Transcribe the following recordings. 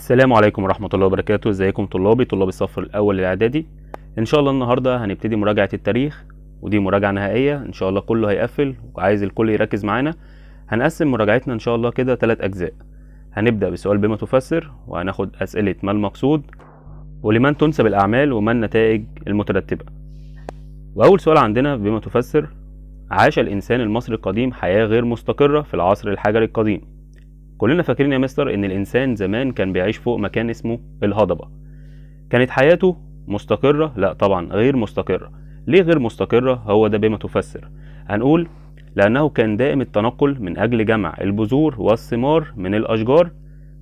السلام عليكم ورحمة الله وبركاته ازيكم طلابي طلاب الصف الأول الإعدادي إن شاء الله النهاردة هنبتدي مراجعة التاريخ ودي مراجعة نهائية إن شاء الله كله هيقفل وعايز الكل يركز معانا هنقسم مراجعتنا إن شاء الله كده تلات أجزاء هنبدأ بسؤال بما تفسر وهناخد أسئلة ما المقصود ولمن تنسب الأعمال وما النتائج المترتبة وأول سؤال عندنا بما تفسر عاش الإنسان المصري القديم حياة غير مستقرة في العصر الحجري القديم كلنا فاكرين يا مستر ان الانسان زمان كان بيعيش فوق مكان اسمه الهضبه كانت حياته مستقره لا طبعا غير مستقره ليه غير مستقره هو ده بما تفسر هنقول لانه كان دائم التنقل من اجل جمع البذور والثمار من الاشجار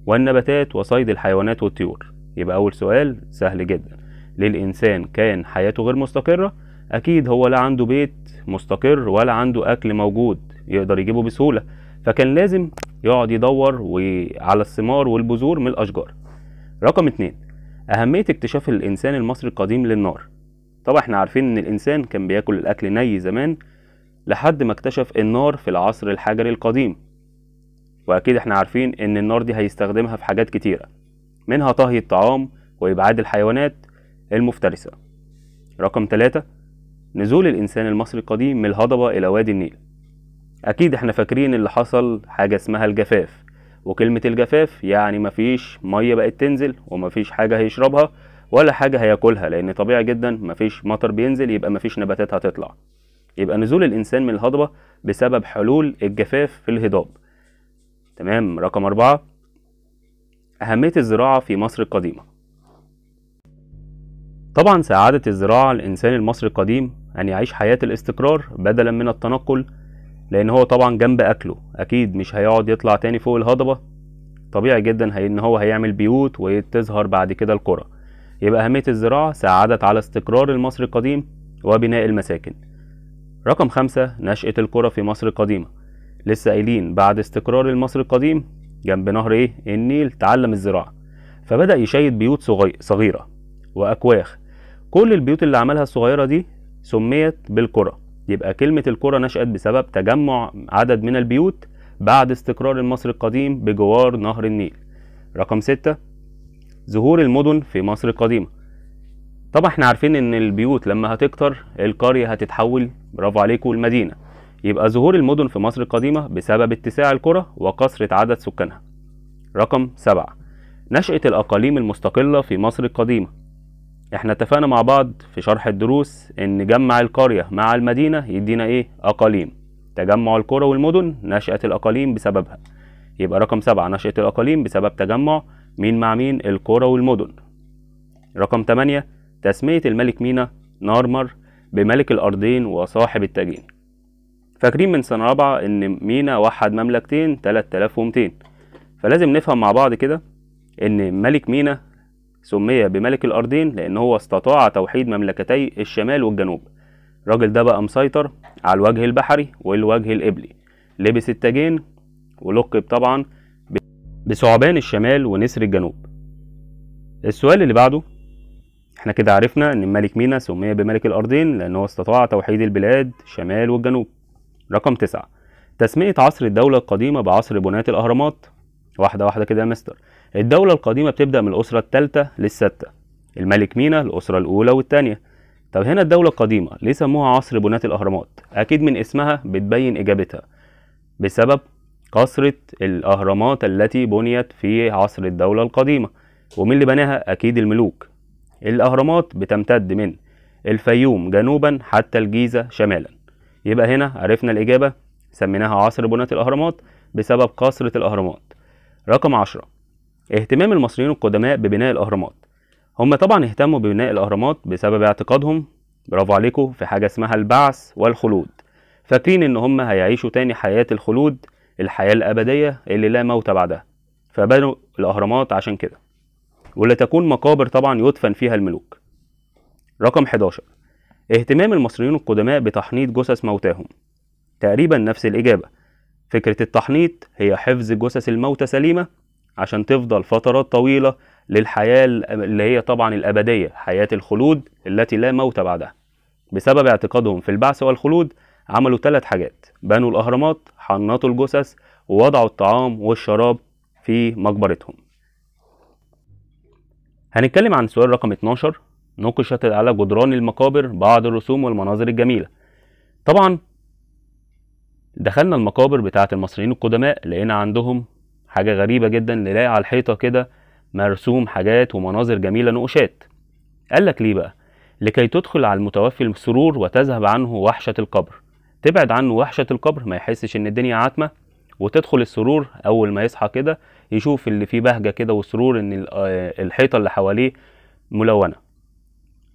والنباتات وصيد الحيوانات والطيور يبقى اول سؤال سهل جدا ليه الانسان كان حياته غير مستقره اكيد هو لا عنده بيت مستقر ولا عنده اكل موجود يقدر يجيبه بسهوله فكان لازم يقعد يدور على الثمار والبذور من الاشجار رقم اتنين اهمية اكتشاف الانسان المصري القديم للنار طبعا احنا عارفين ان الانسان كان بياكل الاكل ني زمان لحد ما اكتشف النار في العصر الحجري القديم واكيد احنا عارفين ان النار دي هيستخدمها في حاجات كتيرة منها طهي الطعام وابعاد الحيوانات المفترسة رقم ثلاثة نزول الإنسان المصري القديم من الهضبة إلى وادي النيل أكيد إحنا فاكرين اللي حصل حاجة اسمها الجفاف وكلمة الجفاف يعني مفيش مية بقت تنزل ومفيش حاجة هيشربها ولا حاجة هياكلها لأن طبيعي جدا مفيش مطر بينزل يبقى مفيش نباتات هتطلع يبقى نزول الإنسان من الهضبة بسبب حلول الجفاف في الهضاب تمام رقم أربعة أهمية الزراعة في مصر القديمة طبعا ساعدت الزراعة الإنسان المصري القديم أن يعيش حياة الاستقرار بدلا من التنقل لان هو طبعا جنب اكله اكيد مش هيقعد يطلع تاني فوق الهضبه طبيعي جدا ان هو هيعمل بيوت وتظهر بعد كده القرى يبقى اهميه الزراعه ساعدت على استقرار المصري القديم وبناء المساكن رقم خمسة نشأة القرى في مصر القديمة لسه قايلين بعد استقرار المصري القديم جنب نهر ايه النيل تعلم الزراعة فبدأ يشيد بيوت صغيرة وأكواخ كل البيوت اللي عملها الصغيرة دي سميت بالقرى يبقى كلمة القرى نشأت بسبب تجمع عدد من البيوت بعد استقرار مصر القديم بجوار نهر النيل رقم ستة ظهور المدن في مصر القديمة طبعا احنا عارفين ان البيوت لما هتكتر القرية هتتحول برافو عليكم المدينة يبقى ظهور المدن في مصر القديمة بسبب اتساع القرى وكثرة عدد سكانها رقم سبعة نشأة الأقاليم المستقلة في مصر القديمة احنا اتفقنا مع بعض في شرح الدروس ان جمع القرية مع المدينة يدينا ايه اقاليم تجمع القرى والمدن نشأة الاقاليم بسببها يبقى رقم سبعة نشأة الاقاليم بسبب تجمع مين مع مين القرى والمدن رقم تمانية تسمية الملك مينا نارمر بملك الارضين وصاحب التاجين فاكرين من سنة رابعة ان مينا وحد مملكتين 3200 فلازم نفهم مع بعض كده ان ملك مينا سمي بملك الأرضين لأن هو استطاع توحيد مملكتي الشمال والجنوب الراجل ده بقى مسيطر على الوجه البحري والوجه الإبلي لبس التاجين ولقب طبعا بثعبان الشمال ونسر الجنوب السؤال اللي بعده احنا كده عرفنا ان الملك مينا سمي بملك الارضين لانه استطاع توحيد البلاد الشمال والجنوب رقم تسعة تسمية عصر الدولة القديمة بعصر بناة الأهرامات واحدة واحدة كده يا مستر الدولة القديمة بتبدأ من الأسرة التالتة للستة الملك مينا الأسرة الأولى والتانية طب هنا الدولة القديمة ليه سموها عصر بناة الأهرامات؟ أكيد من اسمها بتبين إجابتها بسبب قصرة الأهرامات التي بنيت في عصر الدولة القديمة ومين اللي بناها؟ أكيد الملوك الأهرامات بتمتد من الفيوم جنوبا حتى الجيزة شمالا يبقى هنا عرفنا الإجابة سميناها عصر بناة الأهرامات بسبب قصرة الأهرامات رقم عشرة اهتمام المصريين القدماء ببناء الأهرامات هم طبعا اهتموا ببناء الأهرامات بسبب اعتقادهم برافو عليكم في حاجة اسمها البعث والخلود فاكرين إن هم هيعيشوا تاني حياة الخلود الحياة الأبدية اللي لا موت بعدها فبنوا الأهرامات عشان كده ولتكون مقابر طبعا يدفن فيها الملوك رقم 11 اهتمام المصريين القدماء بتحنيط جثث موتاهم تقريبا نفس الإجابة فكرة التحنيط هي حفظ جثث الموتى سليمة عشان تفضل فترات طويلة للحياة اللي هي طبعا الأبدية حياة الخلود التي لا موت بعدها بسبب اعتقادهم في البعث والخلود عملوا ثلاث حاجات بنوا الأهرامات حنطوا الجثث ووضعوا الطعام والشراب في مقبرتهم هنتكلم عن سؤال رقم 12 نقشت على جدران المقابر بعض الرسوم والمناظر الجميلة طبعا دخلنا المقابر بتاعة المصريين القدماء لقينا عندهم حاجة غريبة جدا نلاقي على الحيطة كده مرسوم حاجات ومناظر جميلة نقوشات قال لك ليه بقى لكي تدخل على المتوفي السرور وتذهب عنه وحشة القبر تبعد عنه وحشة القبر ما يحسش ان الدنيا عتمة وتدخل السرور اول ما يصحى كده يشوف اللي فيه بهجة كده وسرور ان آه، الحيطة اللي حواليه ملونة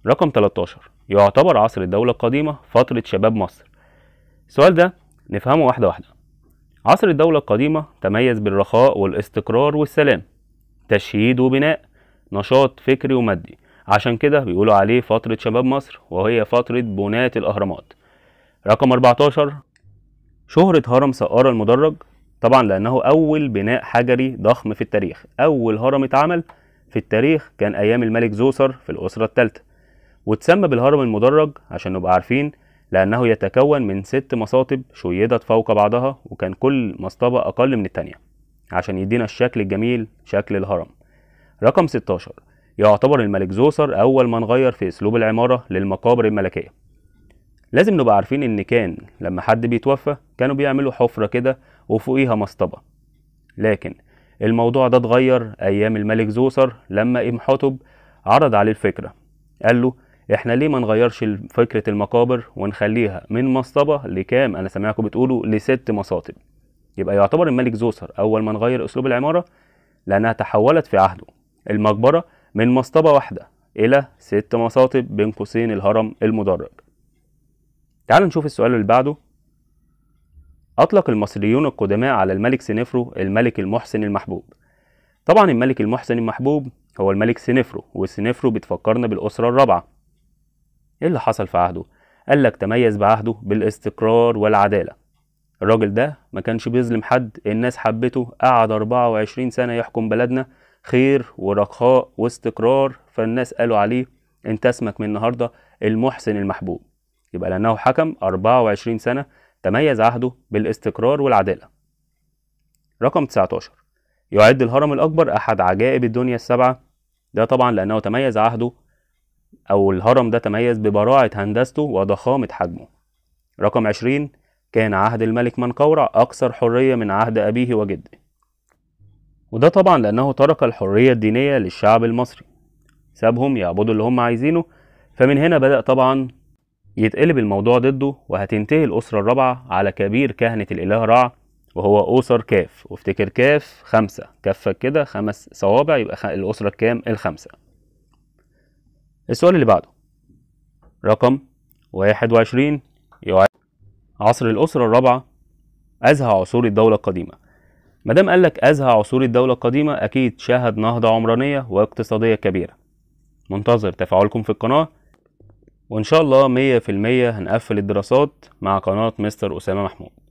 رقم 13 يعتبر عصر الدولة القديمة فترة شباب مصر السؤال ده نفهمه واحدة واحدة عصر الدولة القديمة تميز بالرخاء والاستقرار والسلام تشييد وبناء نشاط فكري ومادي عشان كده بيقولوا عليه فترة شباب مصر وهي فترة بناة الأهرامات رقم 14 شهرة هرم سقارة المدرج طبعا لأنه أول بناء حجري ضخم في التاريخ أول هرم اتعمل في التاريخ كان أيام الملك زوسر في الأسرة الثالثة وتسمى بالهرم المدرج عشان نبقى عارفين لأنه يتكون من ست مصاطب شيدت فوق بعضها وكان كل مصطبة أقل من التانية عشان يدينا الشكل الجميل شكل الهرم رقم 16 يعتبر الملك زوسر أول من غير في أسلوب العمارة للمقابر الملكية لازم نبقى عارفين إن كان لما حد بيتوفى كانوا بيعملوا حفرة كده وفوقيها مصطبة لكن الموضوع ده اتغير أيام الملك زوسر لما إمحتب عرض عليه الفكرة قال له احنا ليه ما نغيرش فكره المقابر ونخليها من مصطبه لكام انا سامعكم بتقولوا لست مصاطب يبقى يعتبر الملك زوسر اول ما نغير اسلوب العماره لانها تحولت في عهده المقبره من مصطبه واحده الى ست مصاطب بين قوسين الهرم المدرج تعال نشوف السؤال اللي بعده أطلق المصريون القدماء على الملك سنفرو الملك المحسن المحبوب طبعا الملك المحسن المحبوب هو الملك سنفرو وسنفرو بتفكرنا بالأسرة الرابعة إيه اللي حصل في عهده؟ قال لك تميز بعهده بالاستقرار والعدالة الراجل ده ما كانش بيظلم حد الناس حبته قعد 24 سنة يحكم بلدنا خير ورخاء واستقرار فالناس قالوا عليه انت اسمك من النهاردة المحسن المحبوب يبقى لأنه حكم 24 سنة تميز عهده بالاستقرار والعدالة رقم 19 يعد الهرم الأكبر أحد عجائب الدنيا السبعة ده طبعا لأنه تميز عهده أو الهرم ده تميز ببراعة هندسته وضخامة حجمه رقم عشرين كان عهد الملك منقورع أكثر حرية من عهد أبيه وجده وده طبعا لأنه ترك الحرية الدينية للشعب المصري سابهم يعبدوا اللي هم عايزينه فمن هنا بدأ طبعا يتقلب الموضوع ضده وهتنتهي الأسرة الرابعة على كبير كهنة الإله رع وهو أسر كاف وافتكر كاف خمسة كفك كده خمس صوابع يبقى الأسرة الكام الخمسة السؤال اللي بعده رقم واحد وعشرين عصر الأسرة الرابعة أزهى عصور الدولة القديمة مدام لك أزهى عصور الدولة القديمة أكيد شهد نهضة عمرانية واقتصادية كبيرة منتظر تفاعلكم في القناة وإن شاء الله مية في المية هنقفل الدراسات مع قناة مستر أسامة محمود